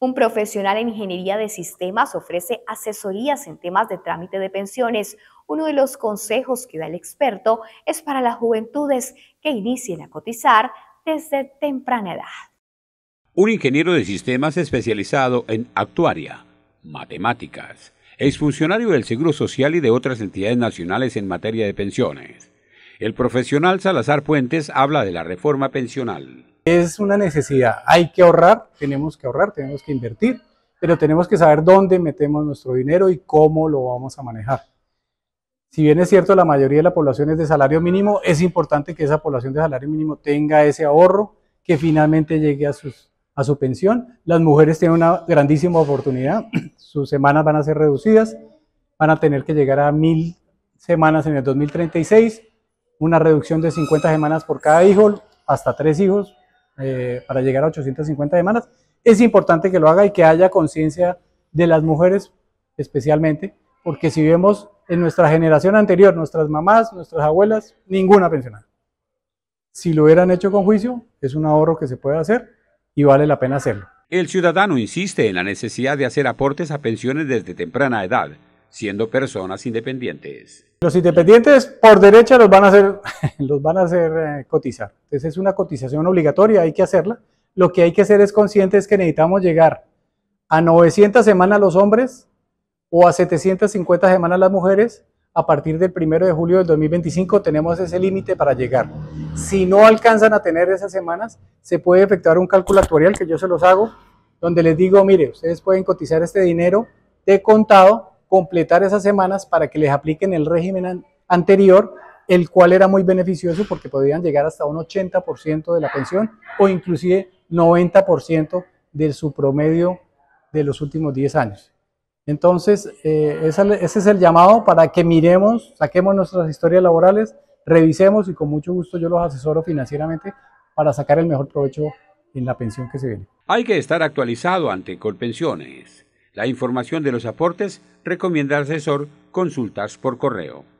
Un profesional en ingeniería de sistemas ofrece asesorías en temas de trámite de pensiones. Uno de los consejos que da el experto es para las juventudes que inicien a cotizar desde temprana edad. Un ingeniero de sistemas especializado en actuaria, matemáticas, funcionario del Seguro Social y de otras entidades nacionales en materia de pensiones el profesional Salazar Puentes habla de la reforma pensional. Es una necesidad, hay que ahorrar, tenemos que ahorrar, tenemos que invertir, pero tenemos que saber dónde metemos nuestro dinero y cómo lo vamos a manejar. Si bien es cierto, la mayoría de la población es de salario mínimo, es importante que esa población de salario mínimo tenga ese ahorro que finalmente llegue a, sus, a su pensión. Las mujeres tienen una grandísima oportunidad, sus semanas van a ser reducidas, van a tener que llegar a mil semanas en el 2036 una reducción de 50 semanas por cada hijo, hasta tres hijos, eh, para llegar a 850 semanas. Es importante que lo haga y que haya conciencia de las mujeres especialmente, porque si vemos en nuestra generación anterior, nuestras mamás, nuestras abuelas, ninguna pensionada. Si lo hubieran hecho con juicio, es un ahorro que se puede hacer y vale la pena hacerlo. El ciudadano insiste en la necesidad de hacer aportes a pensiones desde temprana edad, siendo personas independientes. Los independientes por derecha los van a hacer, los van a hacer eh, cotizar. Entonces es una cotización obligatoria, hay que hacerla. Lo que hay que hacer es consciente es que necesitamos llegar a 900 semanas los hombres o a 750 semanas las mujeres. A partir del 1 de julio del 2025 tenemos ese límite para llegar. Si no alcanzan a tener esas semanas, se puede efectuar un cálculo actuarial que yo se los hago, donde les digo, mire, ustedes pueden cotizar este dinero de contado completar esas semanas para que les apliquen el régimen anterior, el cual era muy beneficioso porque podían llegar hasta un 80% de la pensión o inclusive 90% de su promedio de los últimos 10 años. Entonces, eh, ese es el llamado para que miremos, saquemos nuestras historias laborales, revisemos y con mucho gusto yo los asesoro financieramente para sacar el mejor provecho en la pensión que se viene. Hay que estar actualizado ante Colpensiones. La información de los aportes recomienda al asesor consultas por correo.